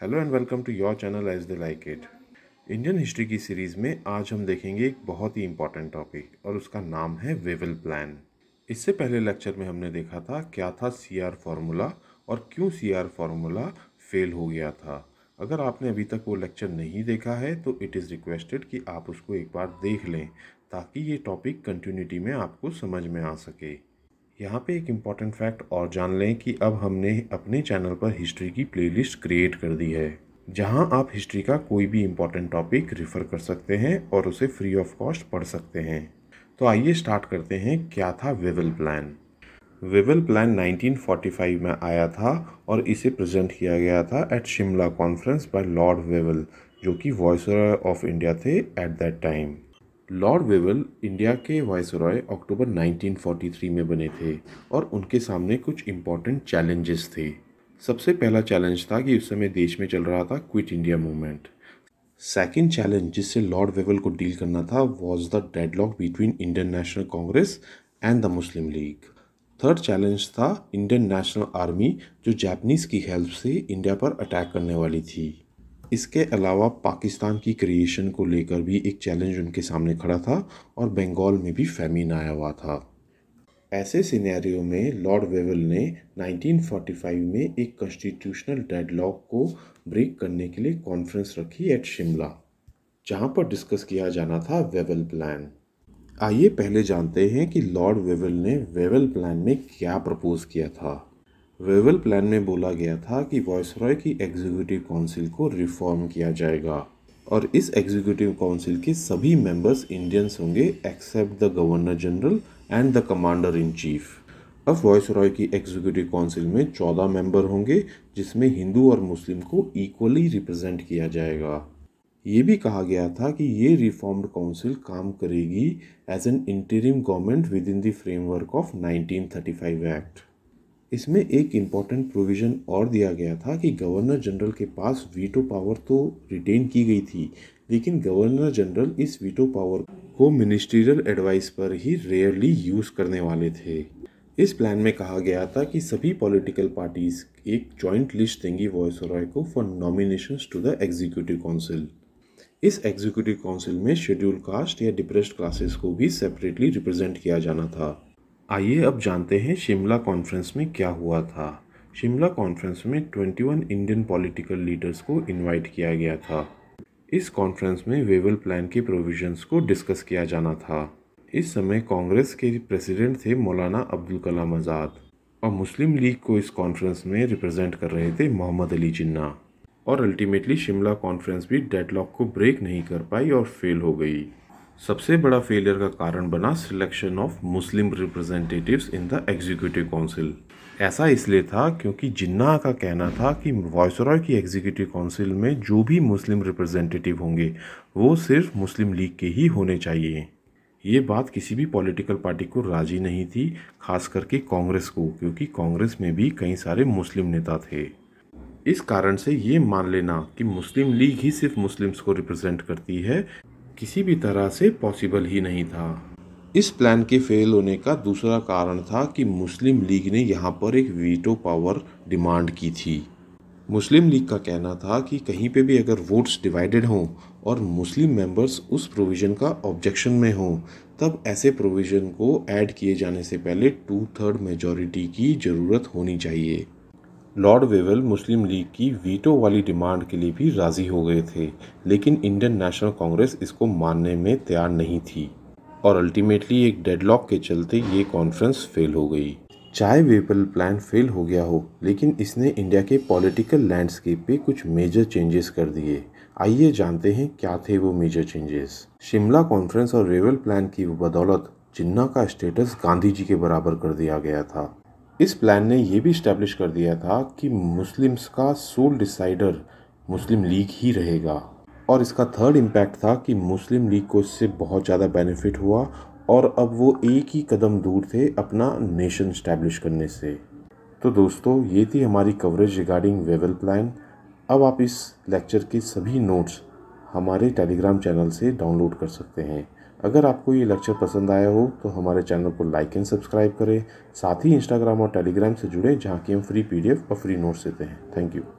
hello and welcome to your channel as the like it Indian history की series में आज हम देखेंगे एक बहुत ही इंपॉर्टेंट टॉपिक और उसका नाम है वेवल प्लान इससे पहले लेक्चर में हमने देखा था क्या था सी आर फार्मूला और क्यों सी आर फार्मूला फेल हो गया था अगर आपने अभी तक वो लेक्चर नहीं देखा है तो इट इज़ रिक्वेस्टेड कि आप उसको एक बार देख लें ताकि ये टॉपिक कंटिन्यूटी में आपको समझ में आ सके यहाँ पे एक इम्पॉर्टेंट फैक्ट और जान लें कि अब हमने अपने चैनल पर हिस्ट्री की प्लेलिस्ट क्रिएट कर दी है जहाँ आप हिस्ट्री का कोई भी इम्पॉर्टेंट टॉपिक रिफ़र कर सकते हैं और उसे फ्री ऑफ कॉस्ट पढ़ सकते हैं तो आइए स्टार्ट करते हैं क्या था वेवल प्लान वेवल प्लान 1945 में आया था और इसे प्रेजेंट किया गया था at Shimla conference by lord Wavell जो कि वॉइस ऑफ इंडिया थे at that time lord Wavell India के वायसराय अक्टूबर 1943 में बने थे और उनके सामने कुछ इम्पॉर्टेंट चैलेंजेस थे सबसे पहला चैलेंज था कि उस समय देश में चल रहा था quit India movement second challenge जिससे लॉर्ड वेवल को डील करना था was the deadlock between Indian national Congress and the Muslim league third challenge था इंडियन नेशनल आर्मी जो जापनीज की हेल्प से इंडिया पर अटैक करने वाली थी इसके अलावा पाकिस्तान की क्रिएशन को लेकर भी एक चैलेंज उनके सामने खड़ा था और बंगाल में भी फैमिन आया हुआ था ऐसे सिनेरियो में लॉर्ड वेवल ने 1945 में एक कॉन्स्टिट्यूशनल डेडलॉक को ब्रेक करने के लिए कॉन्फ्रेंस रखी एट शिमला जहां पर डिस्कस किया जाना था वेवल प्लान आइए पहले जानते हैं कि लॉर्ड वेवल ने वेवल प्लान में क्या प्रपोज किया था वेवल प्लान में बोला गया था कि वॉयसरॉय की एग्जीक्यूटिव काउंसिल को रिफॉर्म किया जाएगा और इस एग्जीक्यूटिव काउंसिल के सभी मेंबर्स इंडियंस होंगे except the governor general and the commander in chief अब वॉइस रॉय की एग्जीक्यूटिव काउंसिल में चौदह मेंबर होंगे जिसमें हिंदू और मुस्लिम को इक्वली रिप्रेजेंट किया जाएगा ये भी कहा गया था कि ये रिफॉर्म्ड काउंसिल काम करेगी as an interim government within the framework of 1935 act इसमें एक इम्पॉर्टेंट प्रोविज़न और दिया गया था कि गवर्नर जनरल के पास वीटो पावर तो रिटेन की गई थी लेकिन गवर्नर जनरल इस वीटो पावर को मिनिस्ट्रियल एडवाइस पर ही रेयरली यूज़ करने वाले थे इस प्लान में कहा गया था कि सभी पॉलिटिकल पार्टीज एक जॉइंट लिस्ट देंगी वॉइस रॉय को for nomination to the executive council इस एग्जीक्यूटिव काउंसिल में शेड्यूल कास्ट या डिप्रेस्ड क्लासेस को भी सेपरेटली रिप्रेजेंट किया जाना था आइए अब जानते हैं शिमला कॉन्फ्रेंस में क्या हुआ था शिमला कॉन्फ्रेंस में 21 इंडियन पॉलिटिकल लीडर्स को इनवाइट किया गया था इस कॉन्फ्रेंस में वेवल प्लान के प्रोविजंस को डिस्कस किया जाना था इस समय कांग्रेस के प्रेसिडेंट थे मौलाना अब्दुल कलाम आज़ाद और मुस्लिम लीग को इस कॉन्फ्रेंस में रिप्रेजेंट कर रहे थे मोहम्मद अली जिन्ना और अल्टीमेटली शिमला कॉन्फ्रेंस भी डेडलॉक को ब्रेक नहीं कर पाई और फेल हो गई सबसे बड़ा फेलियर का कारण बना selection of Muslim representatives in the executive council ऐसा इसलिए था क्योंकि जिन्ना का कहना था कि वायसराय की एग्जीक्यूटिव काउंसिल में जो भी मुस्लिम रिप्रेजेंटेटिव होंगे वो सिर्फ मुस्लिम लीग के ही होने चाहिए ये बात किसी भी पॉलिटिकल पार्टी को राजी नहीं थी खास करके कांग्रेस को क्योंकि कांग्रेस में भी कई सारे मुस्लिम नेता थे इस कारण से ये मान लेना कि मुस्लिम लीग ही सिर्फ मुस्लिम्स को रिप्रेजेंट करती है किसी भी तरह से पॉसिबल ही नहीं था इस प्लान के फेल होने का दूसरा कारण था कि मुस्लिम लीग ने यहाँ पर एक वीटो पावर डिमांड की थी मुस्लिम लीग का कहना था कि कहीं पे भी अगर वोट्स डिवाइडेड हों और मुस्लिम मेंबर्स उस प्रोविज़न का ऑब्जेक्शन में हों तब ऐसे प्रोविज़न को ऐड किए जाने से पहले टू थर्ड मेजॉरिटी की ज़रूरत होनी चाहिए लॉर्ड वेवल मुस्लिम लीग की वीटो वाली डिमांड के लिए भी राज़ी हो गए थे लेकिन इंडियन नेशनल कांग्रेस इसको मानने में तैयार नहीं थी और अल्टीमेटली एक डेडलॉक के चलते ये कॉन्फ्रेंस फेल हो गई चाहे वेपल प्लान फेल हो गया हो लेकिन इसने इंडिया के पॉलिटिकल लैंडस्केप पे कुछ मेजर चेंजेस कर दिए आइए जानते हैं क्या थे वो मेजर चेंजेस शिमला कॉन्फ्रेंस और रेवल प्लान की बदौलत जिन्ना का स्टेटस गांधी जी के बराबर कर दिया गया था इस प्लान ने यह भी इस्टेब्लिश कर दिया था कि मुस्लिम्स का सोल डिसाइडर मुस्लिम लीग ही रहेगा और इसका थर्ड इम्पैक्ट था कि मुस्लिम लीग को इससे बहुत ज़्यादा बेनिफिट हुआ और अब वो एक ही कदम दूर थे अपना नेशन इस्टेब्लिश करने से तो दोस्तों ये थी हमारी कवरेज रिगार्डिंग वेवल प्लान अब आप इस लेक्चर के सभी नोट्स हमारे टेलीग्राम चैनल से डाउनलोड कर सकते हैं अगर आपको ये लेक्चर पसंद आया हो तो हमारे चैनल को लाइक एंड सब्सक्राइब करें साथ ही इंस्टाग्राम और टेलीग्राम से जुड़े जहाँ की हम फ्री पीडीएफ और फ्री नोट्स देते हैं थैंक यू